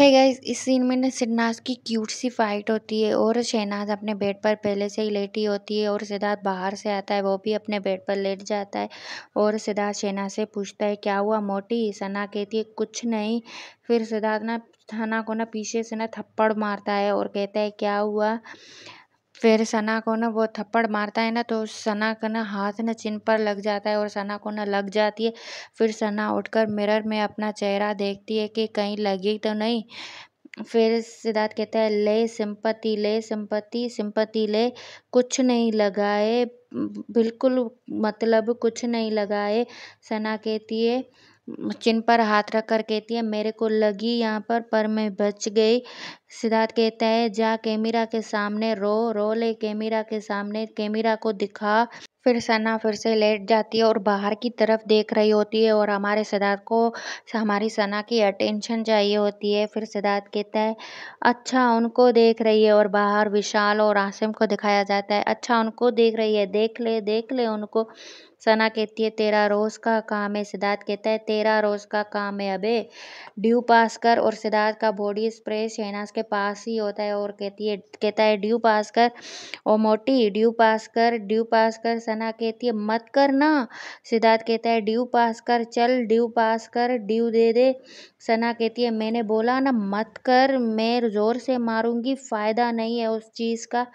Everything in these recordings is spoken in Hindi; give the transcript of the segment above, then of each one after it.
है गाइज इस सीन में ना सिद्धनाज की क्यूट सी फाइट होती है और शहनाज अपने बेड पर पहले से ही लेटी होती है और सिद्धार्थ बाहर से आता है वो भी अपने बेड पर लेट जाता है और सिद्धार्थ शहनाज से पूछता है क्या हुआ मोटी सना कहती है कुछ नहीं फिर सिद्धार्थ ना थाना को ना पीछे से ना थप्पड़ मारता है और कहता है क्या हुआ फिर सना को ना वो थप्पड़ मारता है ना तो सना का ना हाथ ना चिन पर लग जाता है और सना को ना लग जाती है फिर सना उठकर मिरर में अपना चेहरा देखती है कि कहीं लगी तो नहीं फिर सिद्धार्थ कहता है ले सिंपति ले सिंपति सिंपति ले कुछ नहीं लगाए बिल्कुल मतलब कुछ नहीं लगाए सना कहती है चिन पर हाथ रख कर कहती है मेरे को लगी यहाँ पर पर मैं बच गई सिद्धार्थ कहता है जा कैमरा के सामने रो रो ले कैमरा के सामने कैमरा को दिखा फिर सना फिर से लेट जाती है और बाहर की तरफ देख रही होती है और हमारे सिद्धार्थ को हमारी सना की अटेंशन चाहिए होती है फिर सिद्धार्थ कहता है अच्छा उनको देख रही है और बाहर विशाल और आसिम को दिखाया जाता है अच्छा उनको देख रही है देख ले देख ले उनको सना कहती है तेरा रोज़ का काम है सिद्धार्थ कहता है तेरा रोज़ का काम है अबे ड्यू पास कर और सिद्धार्थ का बॉडी स्प्रे शहनाज के पास ही होता है और कहती है कहता है ड्यू पास कर ओ मोटी ड्यू पास कर ड्यू पास कर सना कहती है मत कर ना सिद्धार्थ कहता है ड्यू पास कर चल ड्यू पास कर ड्यू दे दे सना कहती है मैंने बोला ना मत कर मैं ज़ोर से मारूंगी फ़ायदा नहीं है उस चीज़ का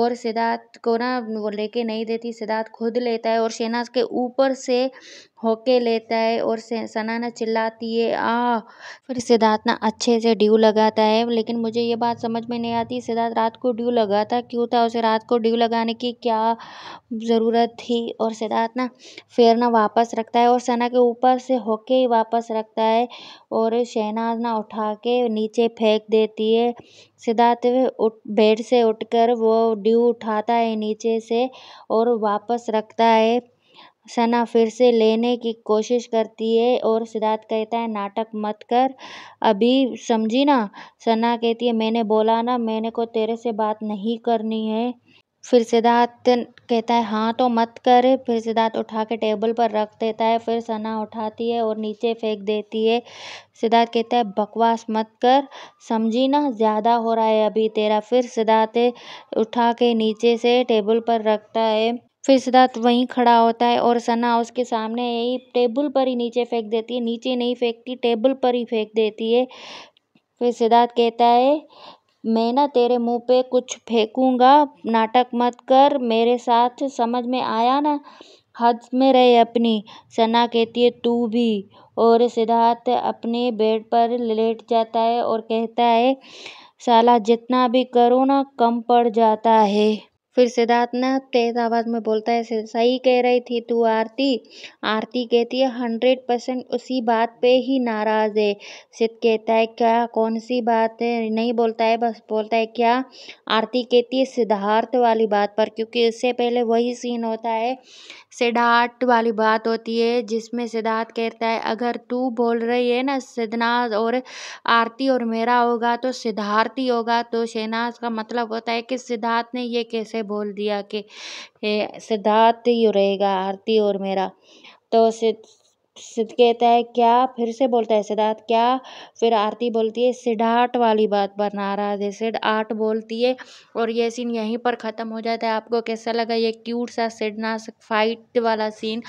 और सिद्धार्थ को ना वो लेके नहीं देती सिद्धार्थ खुद लेता है और शहनाज के ऊपर से होके लेता है और सना ना चिल्लाती है आ फिर सिद्धार्थ ना अच्छे से ड्यू लगाता है लेकिन मुझे ये बात समझ में नहीं आती सिद्धार्थ रात को ड्यू लगाता क्यों था उसे रात को ड्यू लगाने की क्या ज़रूरत ज़रूरत थी और सिद्धार्थ ना फिर ना वापस रखता है और सना के ऊपर से होके ही वापस रखता है और शहनाज ना उठा के नीचे फेंक देती है सिद्धार्थ उठ बेड से उठकर वो ड्यू उठाता है नीचे से और वापस रखता है सना फिर से लेने की कोशिश करती है और सिद्धार्थ कहता है नाटक मत कर अभी समझी ना सना कहती है मैंने बोला ना मैंने को तेरे से बात नहीं करनी है फिर सिद्धार्थ कहता है हाँ तो मत कर फिर सिद्धार्थ उठा के टेबल पर रख देता है फिर सना उठाती है और नीचे फेंक देती है सिद्धार्थ कहता है बकवास मत कर समझी ना ज़्यादा हो रहा है अभी तेरा फिर सिद्धार्थ उठा के नीचे से टेबल पर रखता है फिर सिद्धार्थ वहीं खड़ा होता है और सना उसके सामने यही टेबल पर ही नीचे फेंक देती है नीचे नहीं फेंकती टेबल पर ही फेंक देती है फिर सिद्धार्थ कहता है मैं ना तेरे मुँह पे कुछ फेंकूँगा नाटक मत कर मेरे साथ समझ में आया ना हद में रहे अपनी सना कहती है तू भी और सिद्धार्थ अपने बेड पर लेट जाता है और कहता है साला जितना भी करो ना कम पड़ जाता है फिर सिद्धार्थ ना तेज आवाज में बोलता है सही कह रही थी तू आरती आरती कहती है हंड्रेड परसेंट उसी बात पे ही नाराज है सिद्ध कहता है क्या कौन सी बात है नहीं बोलता है बस बोलता है क्या आरती कहती है सिद्धार्थ वाली बात पर क्योंकि इससे पहले वही सीन होता है सिद्धार्थ वाली बात होती है जिसमें सिद्धार्थ कहता है अगर तू बोल रही है ना सिद्धनाथ और आरती और मेरा होगा तो सिद्धार्थ ही होगा तो शहनाज का मतलब होता है कि सिद्धार्थ ने ये कैसे बोल दिया कि सिद्धार्थ ही रहेगा आरती और मेरा तो सिद्ध कहता है क्या फिर से बोलता है सिद्धार्थ क्या फिर आरती बोलती है सिद्धार्थ वाली बात पर नाराज है सिड आर्ट बोलती है और ये सीन यहीं पर ख़त्म हो जाता है आपको कैसा लगा ये क्यूट सा सिडनास फाइट वाला सीन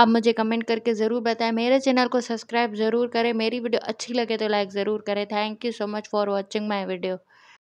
आप मुझे कमेंट करके ज़रूर बताएं मेरे चैनल को सब्सक्राइब ज़रूर करें मेरी वीडियो अच्छी लगे तो लाइक ज़रूर करें thank you so much for watching my video